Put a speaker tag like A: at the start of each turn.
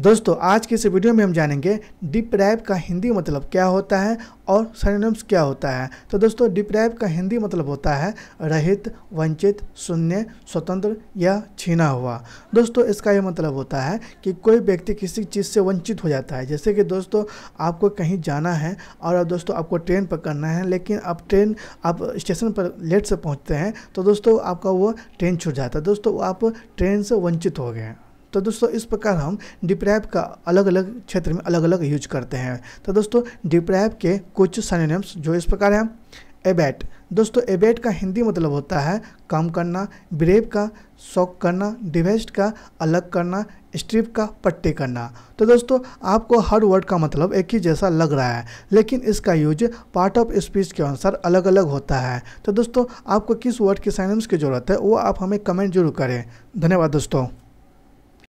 A: दोस्तों आज के इस वीडियो में हम जानेंगे डिप्राइव का हिंदी मतलब क्या होता है और सरनम्स क्या होता है तो दोस्तों डिप्राइव का हिंदी मतलब होता है रहित वंचित शून्य स्वतंत्र या छीना हुआ दोस्तों इसका यह मतलब होता है कि कोई व्यक्ति किसी चीज़ से वंचित हो जाता है जैसे कि दोस्तों आपको कहीं जाना है और अब दोस्तों आपको ट्रेन पकड़ना है लेकिन अब ट्रेन आप स्टेशन पर लेट से पहुँचते हैं तो दोस्तों आपका वो ट्रेन छूट जाता है दोस्तों आप ट्रेन से वंचित हो गए तो दोस्तों इस प्रकार हम डिप्रैप का अलग अलग क्षेत्र में अलग अलग यूज करते हैं तो दोस्तों डिप्रैप के कुछ सनेम्स जो इस प्रकार हैं एबैट दोस्तों एबैट का हिंदी मतलब होता है कम करना ब्रेव का शौक करना डिवेस्ट का अलग करना स्ट्रिप का पट्टे करना तो दोस्तों आपको हर वर्ड का मतलब एक ही जैसा लग रहा है लेकिन इसका यूज पार्ट ऑफ स्पीच के अनुसार अलग अलग होता है तो दोस्तों आपको किस वर्ड के साइनम्स की ज़रूरत है वो आप हमें कमेंट जरूर करें धन्यवाद दोस्तों